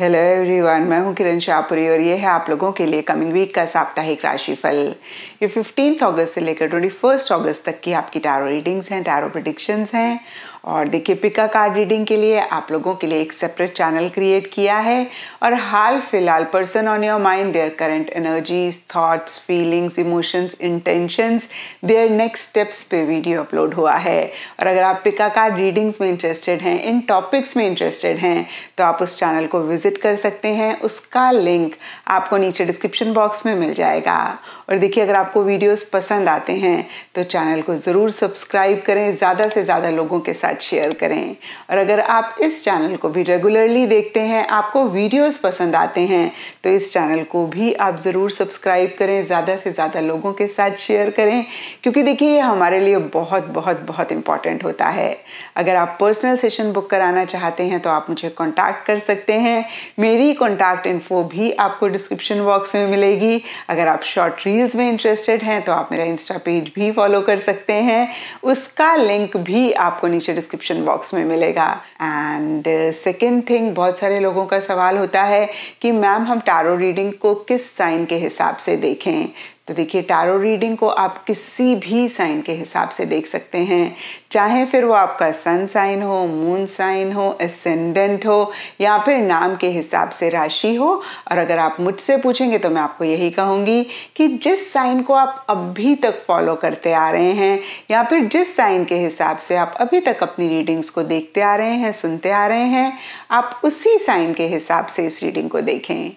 hello everyone मैं हूं किरण शाहपुरी और ये है आप लोगों के लिए कमिंग वीक का साप्ताहिक राशिफल ये फिफ्टीन अगस्त से लेकर ट्वेंटी फर्स्ट अगस्त तक की आपकी टैरो रीडिंग्स हैं टैरो प्रडिक्शंस हैं और देखिए पिका कार्ड रीडिंग के लिए आप लोगों के लिए एक सेपरेट चैनल क्रिएट किया है और हाल फिलहाल person on your mind their current energies thoughts feelings emotions intentions their next steps पे वीडियो अपलोड हुआ है और अगर आप पिका कार्ड रीडिंग्स में इंटरेस्टेड हैं इन टॉपिक्स में इंटरेस्टेड हैं तो आप उस चैनल को विजिट कर सकते हैं उसका लिंक आपको नीचे डिस्क्रिप्शन बॉक्स में मिल जाएगा और देखिए अगर आपको वीडियोज़ पसंद आते हैं तो चैनल को ज़रूर सब्सक्राइब करें ज़्यादा से ज़्यादा लोगों के साथ साथ शेयर करें और अगर आप इस चैनल को भी रेगुलरली देखते हैं आपको वीडियोस पसंद आते हैं तो इस चैनल को भी आप ज़रूर सब्सक्राइब करें ज़्यादा से ज़्यादा लोगों के साथ शेयर करें क्योंकि देखिए ये हमारे लिए बहुत बहुत बहुत इम्पॉर्टेंट होता है अगर आप पर्सनल सेशन बुक कराना चाहते हैं तो आप मुझे कॉन्टैक्ट कर सकते हैं मेरी कॉन्टैक्ट इन्फो भी आपको डिस्क्रिप्शन बॉक्स में मिलेगी अगर आप शॉर्ट रील्स में इंटरेस्टेड हैं तो आप मेरा इंस्टा पेज भी फॉलो कर सकते हैं उसका लिंक भी आपको नीचे डिस्क्रिप्शन बॉक्स में मिलेगा एंड सेकेंड थिंग बहुत सारे लोगों का सवाल होता है कि मैम हम टारो रीडिंग को किस साइन के हिसाब से देखें तो देखिए टारो रीडिंग को आप किसी भी साइन के हिसाब से देख सकते हैं चाहे फिर वो आपका सन साइन हो मून साइन हो एसेंडेंट हो या फिर नाम के हिसाब से राशि हो और अगर आप मुझसे पूछेंगे तो मैं आपको यही कहूँगी कि जिस साइन को आप अभी तक फॉलो करते आ रहे हैं या फिर जिस साइन के हिसाब से आप अभी तक अपनी रीडिंग्स को देखते आ रहे हैं सुनते आ रहे हैं आप उसी साइन के हिसाब से इस रीडिंग को देखें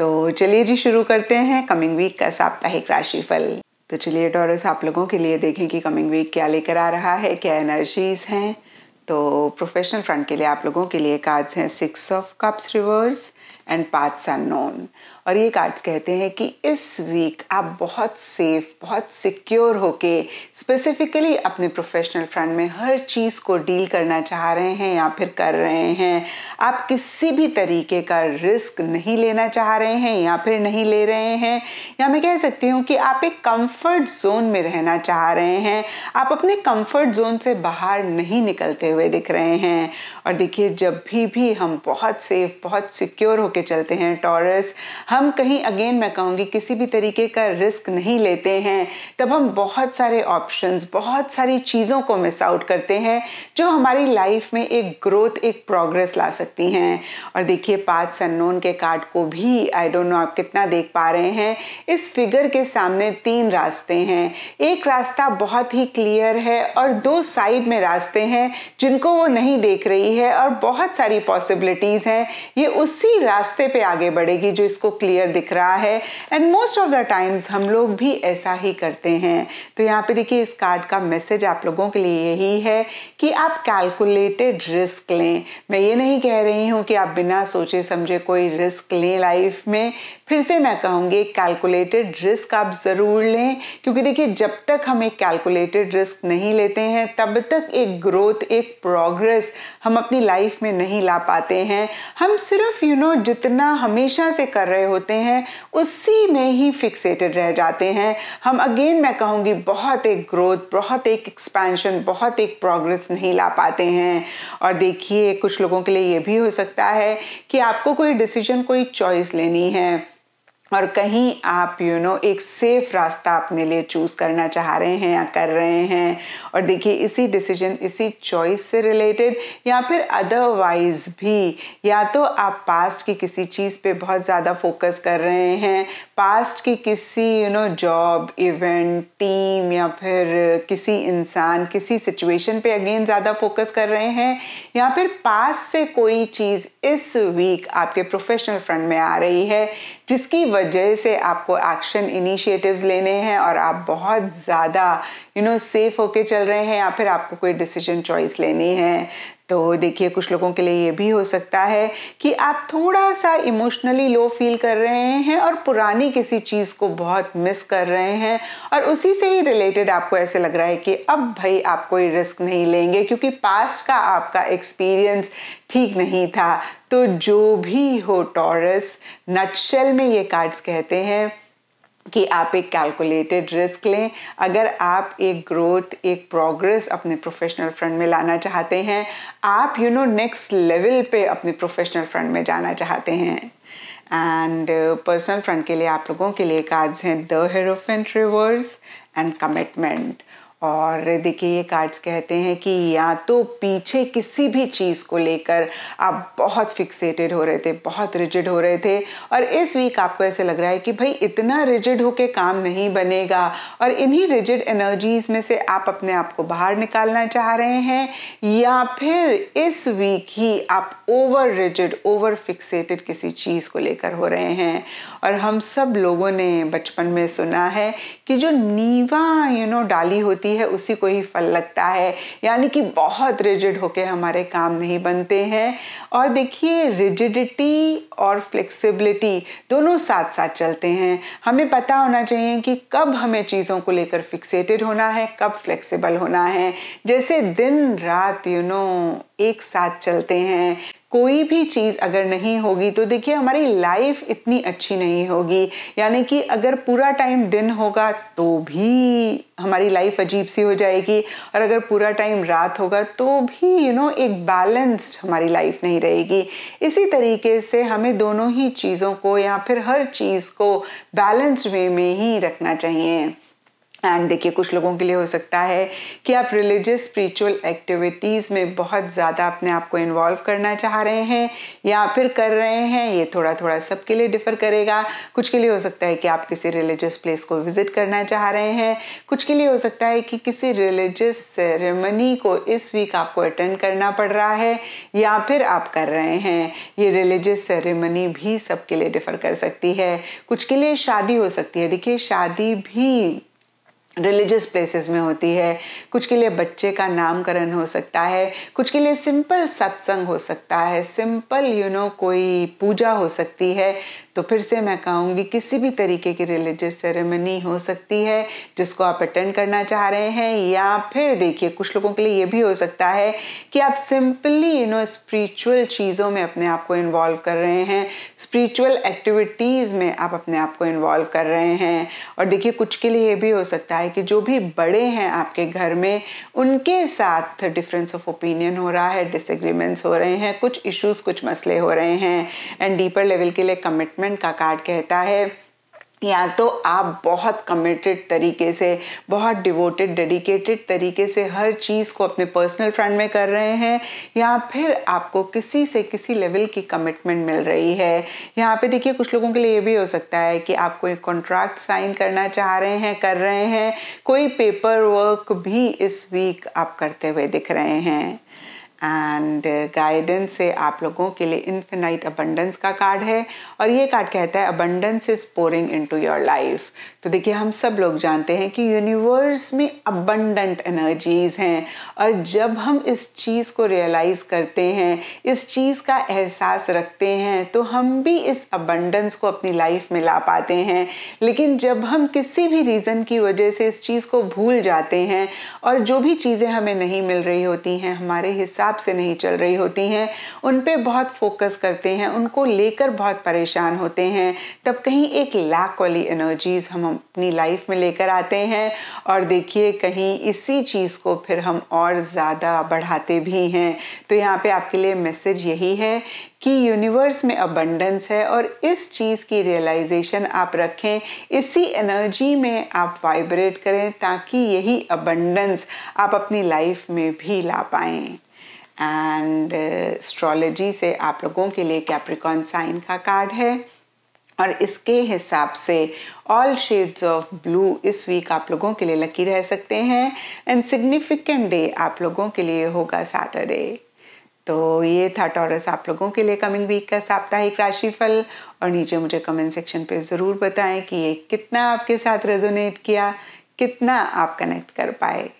तो चलिए जी शुरू करते हैं कमिंग वीक का साप्ताहिक राशिफल तो चलिए टॉरस आप लोगों के लिए देखें कि कमिंग वीक क्या लेकर आ रहा है क्या एनर्जीज हैं तो प्रोफेशनल फ्रंट के लिए आप लोगों के लिए कार्ड्स हैं six of cups reverse and paths unknown और ये कार्ड्स कहते हैं कि इस वीक आप बहुत सेफ बहुत सिक्योर होके स्पेसिफिकली अपने प्रोफेशनल फ्रंट में हर चीज़ को डील करना चाह रहे हैं या फिर कर रहे हैं आप किसी भी तरीके का रिस्क नहीं लेना चाह रहे हैं या फिर नहीं ले रहे हैं या मैं कह सकती हूँ कि आप एक कंफर्ट जोन में रहना चाह रहे हैं आप अपने कंफर्ट जोन से बाहर नहीं निकलते हुए दिख रहे हैं और देखिए जब भी भी हम बहुत सेफ बहुत सिक्योर होके चलते हैं टॉरस हम कहीं अगेन मैं कहूँगी किसी भी तरीके का रिस्क नहीं लेते हैं तब हम बहुत सारे ऑप्शंस बहुत सारी चीज़ों को मिस आउट करते हैं जो हमारी लाइफ में एक ग्रोथ एक प्रोग्रेस ला सकती हैं और देखिए पाँच सन्नोन के कार्ड को भी आई डोंट नो आप कितना देख पा रहे हैं इस फिगर के सामने तीन रास्ते हैं एक रास्ता बहुत ही क्लियर है और दो साइड में रास्ते हैं जिनको वो नहीं देख रही है और बहुत सारी पॉसिबिलिटीज़ हैं ये उसी रास्ते पे आगे बढ़ेगी जो इसको क्लियर दिख रहा है and most of the times हम लोग भी ऐसा ही करते हैं तो यहाँ पे देखिए इस कार्ड का मैसेज आप लोगों के लिए यही है कि आप कैलकुलेटेड रिस्क लें मैं ये नहीं कह रही हूँ कि आप बिना सोचे समझे कोई रिस्क लें लाइफ में फिर से मैं कहूँगी कैलकुलेटेड रिस्क आप ज़रूर लें क्योंकि देखिए जब तक हम एक कैलकुलेटेड रिस्क नहीं लेते हैं तब तक एक ग्रोथ एक प्रोग्रेस हम अपनी लाइफ में नहीं ला पाते हैं हम सिर्फ यू you नो know, जितना हमेशा से कर रहे होते हैं उसी में ही फिक्सेटेड रह जाते हैं हम अगेन मैं कहूँगी बहुत एक ग्रोथ बहुत एक एक्सपेंशन बहुत एक प्रोग्रेस नहीं ला पाते हैं और देखिए कुछ लोगों के लिए ये भी हो सकता है कि आपको कोई डिसीजन कोई चॉइस लेनी है और कहीं आप यू you नो know, एक सेफ रास्ता अपने लिए चूज़ करना चाह रहे हैं या कर रहे हैं और देखिए इसी डिसीजन इसी चॉइस से रिलेटेड या फिर अदरवाइज भी या तो आप पास्ट की किसी चीज़ पे बहुत ज़्यादा फोकस कर रहे हैं पास्ट की किसी you know job event team या फिर किसी इंसान किसी सिचुएशन पे अगेन ज़्यादा फोकस कर रहे हैं या फिर पास से कोई चीज़ इस वीक आपके प्रोफेशनल फ्रंट में आ रही है जिसकी वजह वजह से आपको एक्शन इनिशिएटिव्स लेने हैं और आप बहुत ज़्यादा यू नो सेफ होके चल रहे हैं या फिर आपको कोई डिसीजन चॉइस लेनी है तो देखिए कुछ लोगों के लिए ये भी हो सकता है कि आप थोड़ा सा इमोशनली लो फील कर रहे हैं और पुरानी किसी चीज़ को बहुत मिस कर रहे हैं और उसी से ही रिलेटेड आपको ऐसे लग रहा है कि अब भाई आप कोई रिस्क नहीं लेंगे क्योंकि पास्ट का आपका एक्सपीरियंस ठीक नहीं था तो जो भी हो टॉरस नटशेल में ये कार्ड्स कहते हैं कि आप एक कैलकुलेटेड रिस्क लें अगर आप एक ग्रोथ एक प्रोग्रेस अपने प्रोफेशनल फ्रंट में लाना चाहते हैं आप यू नो नेक्स्ट लेवल पे अपने प्रोफेशनल फ्रंट में जाना चाहते हैं एंड पर्सनल फ्रंट के लिए आप लोगों के लिए कार्ड्स हैं the hierophant reverse and commitment और देखिए ये कार्ड्स कहते हैं कि या तो पीछे किसी भी चीज़ को लेकर आप बहुत फिक्सेटेड हो रहे थे बहुत रिजिड हो रहे थे और इस वीक आपको ऐसे लग रहा है कि भाई इतना रिजिड होके काम नहीं बनेगा और इन्हीं रिजिड एनर्जीज में से आप अपने आप को बाहर निकालना चाह रहे हैं या फिर इस वीक ही आप ओवर रिजिड ओवर फिक्सेटेड किसी चीज़ को लेकर हो रहे हैं और हम सब लोगों ने बचपन में सुना है कि जो नीवा यू नो डाली होती होती है उसी को ही फल लगता है यानी कि बहुत रिजिड होके हमारे काम नहीं बनते हैं और देखिए रिजिडिटी और फ्लेक्सिबिलिटी दोनों साथ साथ चलते हैं हमें पता होना चाहिए कि कब हमें चीज़ों को लेकर फिक्सेटेड होना है कब फ्लेक्सिबल होना है जैसे दिन रात यू you नो know, एक साथ चलते हैं कोई भी चीज़ अगर नहीं होगी तो देखिए हमारी लाइफ इतनी अच्छी नहीं होगी यानी कि अगर पूरा टाइम दिन होगा तो भी हमारी लाइफ अजीब सी हो जाएगी और अगर पूरा टाइम रात होगा तो भी यू you नो know, एक बैलेंस्ड हमारी लाइफ नहीं रहेगी इसी तरीके से हमें दोनों ही चीज़ों को या फिर हर चीज़ को बैलेंस्ड वे में ही रखना चाहिए एंड देखिए कुछ लोगों के लिए हो सकता है कि आप रिलीजियस स्पिरिचुअल एक्टिविटीज़ में बहुत ज़्यादा अपने आप को इन्वॉल्व करना चाह रहे हैं या फिर कर रहे हैं ये थोड़ा थोड़ा सबके लिए डिफ़र करेगा कुछ के लिए हो सकता है कि आप किसी रिलीजियस प्लेस को विज़िट करना चाह रहे हैं कुछ के लिए हो सकता है कि किसी रिलीजियस सेरेमनी को इस वीक आपको अटेंड करना पड़ रहा है या फिर आप कर रहे हैं ये रिलीजियस सेरेमनी भी सबके लिए डिफ़र कर सकती है कुछ के लिए शादी हो सकती है देखिए शादी भी रिलीजियस प्लेसेस में होती है कुछ के लिए बच्चे का नामकरण हो सकता है कुछ के लिए सिंपल सत्संग हो सकता है simple you you know know, कोई पूजा हो सकती है तो फिर से मैं कहूँगी किसी भी तरीके की रिलीजियस सेरेमनी हो सकती है जिसको आप अटेंड करना चाह रहे हैं या फिर देखिए कुछ लोगों के लिए ये भी हो सकता है कि आप सिंपली यू नो स्पिरिचुअल चीज़ों में अपने आप को इन्वॉल्व कर रहे हैं स्पिरिचुअल एक्टिविटीज़ में आप अपने आप को इन्वॉल्व कर रहे हैं और देखिए कुछ के लिए ये भी हो सकता है कि जो भी बड़े हैं आपके घर में उनके साथ डिफरेंस ऑफ ओपिनियन हो रहा है डिसएग्रीमेंट्स हो रहे हैं कुछ इश्यूज़ कुछ मसले हो रहे हैं एंड डीपर लेवल के लिए कमिटमेंट कमिटमेंट का कार्ड कहता है या तो आप बहुत कमिटेड तरीके से बहुत डिवोटेड डेडिकेटेड तरीके से हर चीज़ को अपने पर्सनल फ्रंट में कर रहे हैं या फिर आपको किसी से किसी लेवल की कमिटमेंट मिल रही है यहाँ पे देखिए कुछ लोगों के लिए ये भी हो सकता है कि आप कोई कॉन्ट्रैक्ट साइन करना चाह रहे हैं कर रहे हैं कोई पेपर वर्क भी इस वीक आप करते हुए दिख रहे हैं एंड गाइडेंस uh, से आप लोगों के लिए इन्फिनाइट अबंडेंस का कार्ड है और ये कार्ड कहता है abundance is pouring into your life तो देखिए हम सब लोग जानते हैं कि यूनिवर्स में अबंडेंट एनर्जीज हैं और जब हम इस चीज़ को रियलाइज़ करते हैं इस चीज़ का एहसास रखते हैं तो हम भी इस अबंडेंस को अपनी लाइफ में ला पाते हैं लेकिन जब हम किसी भी रीज़न की वजह से इस चीज़ को भूल जाते हैं और जो भी चीज़ें हमें नहीं मिल रही होती हैं हमारे हिसाब हिसाब से नहीं चल रही होती हैं उन पर बहुत फोकस करते हैं उनको लेकर बहुत परेशान होते हैं तब कहीं एक लैक वाली एनर्जीज़ हम अपनी लाइफ में लेकर आते हैं और देखिए कहीं इसी चीज़ को फिर हम और ज़्यादा बढ़ाते भी हैं तो यहाँ पे आपके लिए मैसेज यही है कि यूनिवर्स में अबंडेंस है और इस चीज़ की रियलाइजेशन आप रखें इसी एनर्जी में आप वाइब्रेट करें ताकि यही अबंडेंस आप अपनी लाइफ में भी ला पाएं एंड एस्ट्रोलॉजी uh, से आप लोगों के लिए कैप्रिकॉन साइन का कार्ड है और इसके हिसाब से ऑल शेड्स ऑफ ब्लू इस वीक आप लोगों के लिए लकी रह सकते हैं एंड सिग्निफिकेंट डे आप लोगों के लिए होगा सैटरडे तो ये था टॉरस आप लोगों के लिए कमिंग वीक का साप्ताहिक राशिफल और नीचे मुझे कमेंट सेक्शन पे ज़रूर बताएं कि ये कितना आपके साथ रेजोनेट किया कितना आप कनेक्ट कर पाए